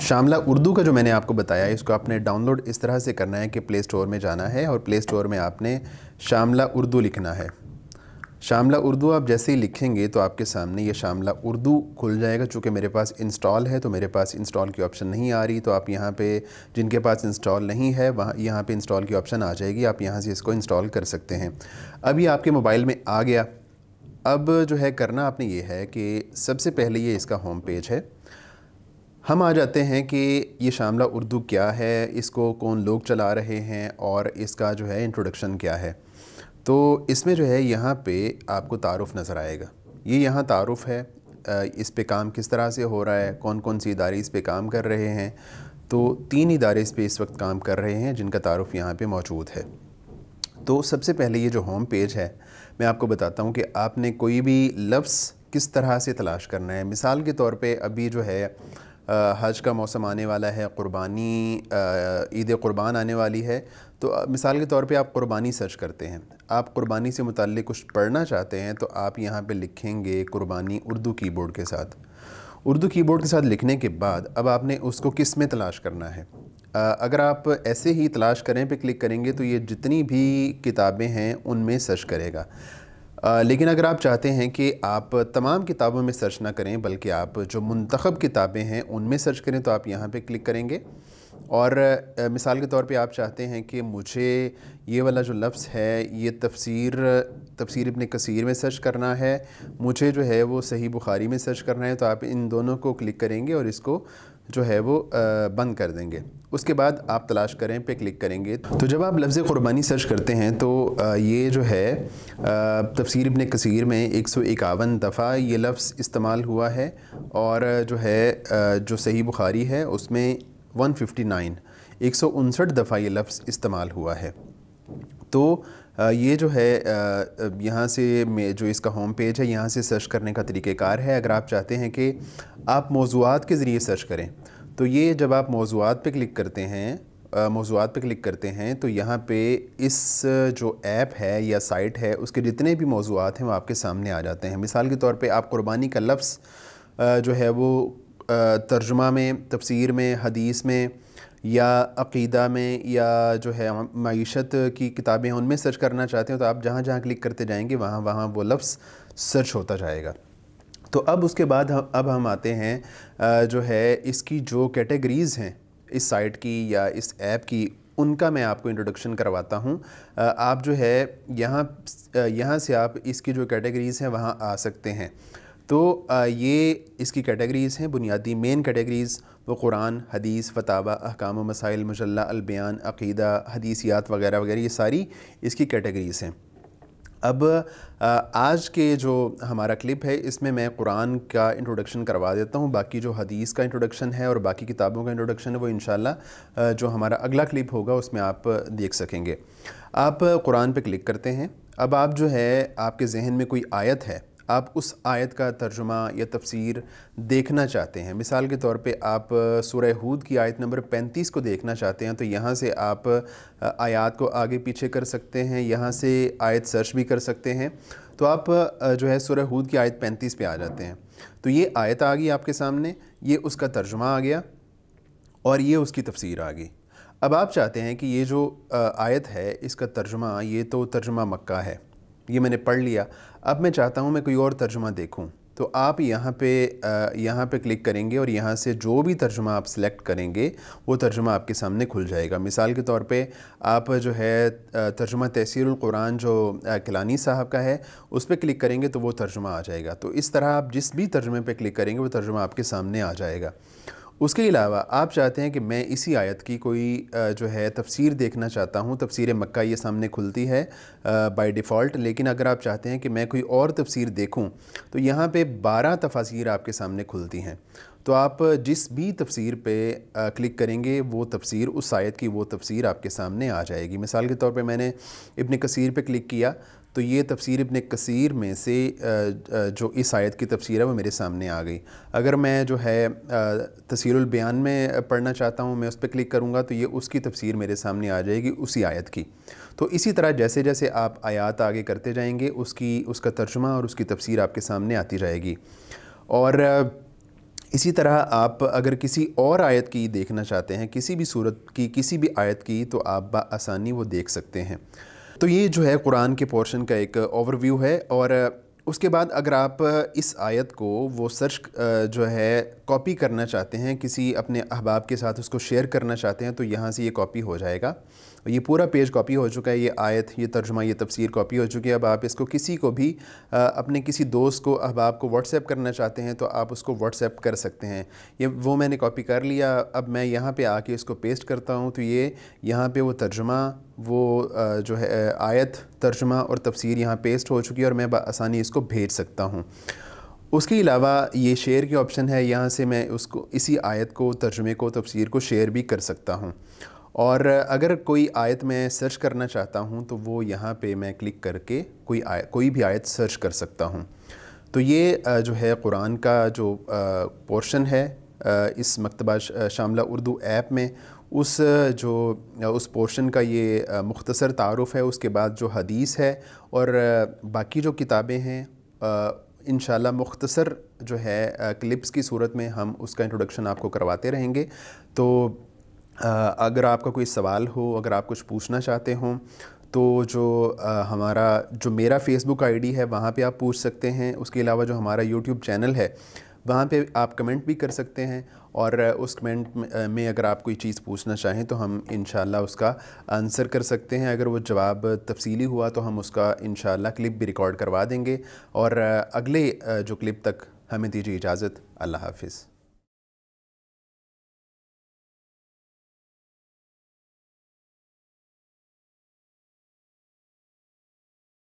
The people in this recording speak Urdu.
شاملہ اردو کا جو میں نے آپ کو بتایا اس کو آپ نے ڈاؤن لوڈ اس طرح سے کرنا ہے کہ پلے سٹور میں جانا ہے اور پلے سٹور میں آپ نے شاملہ اردو لکھنا ہے شاملہ اردو آپ جیسے ہی لکھیں گے تو آپ کے سامنے یہ شاملہ اردو کھل جائے گا چونکہ میرے پاس انسٹال ہے تو میرے پاس انسٹال کی آپشن نہیں آ رہی تو آپ یہاں پہ جن کے پاس انسٹال نہیں ہے وہاں یہاں پہ انسٹال کی آپشن آ جائے گی آپ یہاں سے اس کو انسٹال کر سکتے ہیں اب یہ آپ کے موبائل میں آ گیا اب جو ہے کرنا آپ نے یہ ہے کہ سب سے پہلے یہ اس کا ہوم پیج ہے ہم آ جاتے ہیں کہ یہ شاملہ اردو کیا ہے اس کو کون لوگ چلا رہے ہیں اور اس کا جو ہے انٹروڈکشن کیا ہے تو اس میں جو ہے یہاں پہ آپ کو تعارف نظر آئے گا یہ یہاں تعارف ہے اس پہ کام کس طرح سے ہو رہا ہے کون کون سی ادارے اس پہ کام کر رہے ہیں تو تین ادارے اس پہ اس وقت کام کر رہے ہیں جن کا تعارف یہاں پہ موجود ہے تو سب سے پہلے یہ جو ہوم پیج ہے میں آپ کو بتاتا ہوں کہ آپ نے کوئی بھی لفظ کس طرح سے تلاش کرنا ہے مثال کے طور پہ ابھی جو ہے حج کا موسم آنے والا ہے قربانی عید قربان آنے والی ہے تو مثال کے طور پہ آپ قربانی سرچ کرتے ہیں آپ قربانی سے متعلق کچھ پڑھنا چاہتے ہیں تو آپ یہاں پہ لکھیں گے قربانی اردو کی بورڈ کے ساتھ اردو کی بورڈ کے ساتھ لکھنے کے بعد اب آپ نے اس کو کس میں تلاش کرنا ہے اگر آپ ایسے ہی تلاش کریں پہ کلک کریں گے تو یہ جتنی بھی کتابیں ہیں ان میں سرچ کرے گا لیکن اگر آپ چاہتے ہیں کہ آپ تمام کتابوں میں سرچ نہ کریں بلکہ آپ جو منتخب کتابیں ہیں ان میں سرچ کریں تو آپ یہاں پہ کلک کریں گے اور مثال کے طور پہ آپ چاہتے ہیں کہ مجھے یہ والا جو لفظ ہے یہ تفسیر تفسیر ابن کثیر میں سرچ کرنا ہے مجھے جو ہے وہ صحیح بخاری میں سرچ کرنا ہے تو آپ ان دونوں کو کلک کریں گے اور اس کو جو ہے وہ بند کر دیں گے اس کے بعد آپ تلاش کریں پہ کلک کریں گے تو جب آپ لفظ قربانی سرچ کرتے ہیں تو یہ جو ہے تفسیر ابن کثیر میں ایک سو اکاون دفعہ یہ لفظ استعمال ہوا ہے اور جو ہے جو صحیح بخاری ہے اس میں ون ففٹی نائن ایک سو انسٹھ دفعہ یہ لفظ استعمال ہوا ہے تو یہ جو ہے یہاں سے جو اس کا ہوم پیج ہے یہاں سے سرچ کرنے کا طریقہ کار ہے اگر آپ چاہتے ہیں کہ آپ موضوعات کے ذریعے سرچ کریں تو یہ جب آپ موضوعات پہ کلک کرتے ہیں موضوعات پہ کلک کرتے ہیں تو یہاں پہ اس جو ایپ ہے یا سائٹ ہے اس کے جتنے بھی موضوعات ہیں وہ آپ کے سامنے آ جاتے ہیں مثال کے طور پہ آپ قربانی کا لفظ جو ہے وہ ترجمہ میں تفسیر میں حدیث میں یا عقیدہ میں یا جو ہے معیشت کی کتابیں ہیں ان میں سرچ کرنا چاہتے ہیں تو آپ جہاں جہاں کلک کرتے جائیں گے وہاں وہاں وہ لفظ سرچ ہوتا جائے گا تو اب اس کے بعد اب ہم آتے ہیں جو ہے اس کی جو کیٹیگریز ہیں اس سائٹ کی یا اس ایپ کی ان کا میں آپ کو انٹروڈکشن کرواتا ہوں آپ جو ہے یہاں یہاں سے آپ اس کی جو کیٹیگریز ہیں وہاں آ سکتے ہیں تو یہ اس کی کیٹیگریز ہیں بنیادی مین کیٹیگریز وہ قرآن حدیث فتابہ احکام و مسائل مجلہ البیان عقیدہ حدیثیات وغیرہ وغیرہ یہ ساری اس کی کیٹیگریز ہیں اب آج کے جو ہمارا کلپ ہے اس میں میں قرآن کا انٹروڈکشن کروا دیتا ہوں باقی جو حدیث کا انٹروڈکشن ہے اور باقی کتابوں کا انٹروڈکشن ہے وہ انشاءاللہ جو ہمارا اگلا کلپ ہوگا اس میں آپ دیکھ سکیں گے آپ قرآن پہ کلک کرتے ہیں اب آپ جو ہے آپ کے ذہن میں کوئی آیت ہے آپ اس آیت کا ترجمہ یا تفسیر دیکھنا چاہتے ہیں مثال کے طور پہ آپ سورہ ہود کی آیت نمبر پینتیس کو دیکھنا چاہتے ہیں تو یہاں سے آپ آیات کو آگے پیچھے کر سکتے ہیں یہاں سے آیت سرچ بھی کر سکتے ہیں تو آپ جو ہے سورہ ہود کی آیت پینتیس پہ آ جاتے ہیں تو یہ آیت آ گئی آپ کے سامنے یہ اس کا ترجمہ آ گیا اور یہ اس کی تفسیر آ گئی اب آپ چاہتے ہیں کہ یہ جو آیت ہے اس کا ترجمہ یہ تو ترجمہ مکہ ہے یہ میں نے پڑھ لیا اب میں چاہتا ہوں میں کوئی اور ترجمہ دیکھوں تو آپ یہاں پہ یہاں پہ کلک کریں گے اور یہاں سے جو بھی ترجمہ آپ سلیکٹ کریں گے وہ ترجمہ آپ کے سامنے کھل جائے گا مثال کے طور پہ آپ جو ہے ترجمہ تحصیل القرآن جو کلانی صاحب کا ہے اس پہ کلک کریں گے تو وہ ترجمہ آ جائے گا تو اس طرح آپ جس بھی ترجمہ پہ کلک کریں گے وہ ترجمہ آپ کے سامنے آ جائے گا اس کے علاوہ آپ چاہتے ہیں کہ میں اسی آیت کی کوئی جو ہے تفسیر دیکھنا چاہتا ہوں تفسیر مکہ یہ سامنے کھلتی ہے بائی ڈیفالٹ لیکن اگر آپ چاہتے ہیں کہ میں کوئی اور تفسیر دیکھوں تو یہاں پہ بارہ تفاسیر آپ کے سامنے کھلتی ہیں تو آپ جس بھی تفسیر پہ کلک کریں گے وہ تفسیر اس آیت کی وہ تفسیر آپ کے سامنے آ جائے گی مثال کے طور پہ میں نے ابن کثیر پہ کلک کیا تو یہ تفسیر ابن کثیر میں سے جو اس آیت کی تفسیر ہے وہ میرے سامنے آ گئی اگر میں جو ہے تفسیر البیان میں پڑھنا چاہتا ہوں میں اس پہ کلک کروں گا تو یہ اس کی تفسیر میرے سامنے آ جائے گی اسی آیت کی تو اسی طرح جیسے جیسے آپ آیات آگے کرتے جائیں گے اس کی اس کا ترجمہ اور اس کی تفسیر آپ کے سامنے آتی جائے گی اور اسی طرح آپ اگر کسی اور آیت کی دیکھنا چاہتے ہیں کسی بھی صورت کی کسی بھی آیت کی تو آپ بآسانی وہ دیکھ سکتے ہیں تو یہ جو ہے قرآن کے پورشن کا ایک اوور ویو ہے اور اس کے بعد اگر آپ اس آیت کو وہ سرچ جو ہے کاپی کرنا چاہتے ہیں کسی اپنے احباب کے ساتھ اس کو شیئر کرنا چاہتے ہیں تو یہاں سے یہ کاپی ہو جائے گا یہ پورا پیج کاپی ہو چکا ہے یہ آیت یہ ترجمہ یہ تفسیر کاپی ہو چکی ہے اب آپ اس کو کسی کو بھی اپنے کسی دوست کو اب آپ کو واٹس ایپ کرنا چاہتے ہیں تو آپ اس کو واٹس ایپ کر سکتے ہیں یہ وہ میں نے کاپی کر لیا اب میں یہاں پہ آ کے اس کو پیسٹ کرتا ہوں تو یہ یہاں پہ وہ ترجمہ وہ جو ہے آیت ترجمہ اور تفسیر یہاں پیسٹ ہو چکی ہے اور میں بآسانی اس کو بھیج سکتا ہوں اس کے علاوہ یہ شیئر کی آپشن ہے یہاں سے میں اس کو اسی آیت کو ترجمے کو تفسیر کو شیئر بھی کر سکتا ہوں اور اگر کوئی آیت میں سرچ کرنا چاہتا ہوں تو وہ یہاں پہ میں کلک کر کے کوئی آیت کوئی بھی آیت سرچ کر سکتا ہوں تو یہ جو ہے قرآن کا جو پورشن ہے اس مکتبہ شاملہ اردو ایپ میں اس جو اس پورشن کا یہ مختصر تعارف ہے اس کے بعد جو حدیث ہے اور باقی جو کتابیں ہیں ان شاء اللہ مختصر جو ہے کلپس کی صورت میں ہم اس کا انٹروڈکشن آپ کو کرواتے رہیں گے تو اگر آپ کا کوئی سوال ہو اگر آپ کچھ پوچھنا چاہتے ہوں تو جو ہمارا جو میرا فیس بک آئی ڈی ہے وہاں پہ آپ پوچھ سکتے ہیں اس کے علاوہ جو ہمارا یوٹیوب چینل ہے وہاں پہ آپ کمنٹ بھی کر سکتے ہیں اور اس کمنٹ میں اگر آپ کوئی چیز پوچھنا چاہیں تو ہم انشاءاللہ اس کا آنسر کر سکتے ہیں اگر وہ جواب تفصیلی ہوا تو ہم اس کا انشاءاللہ کلپ بھی ریکارڈ کروا دیں گے اور اگلے جو کلپ تک ہمیں دیجیے اجازت اللہ حافظ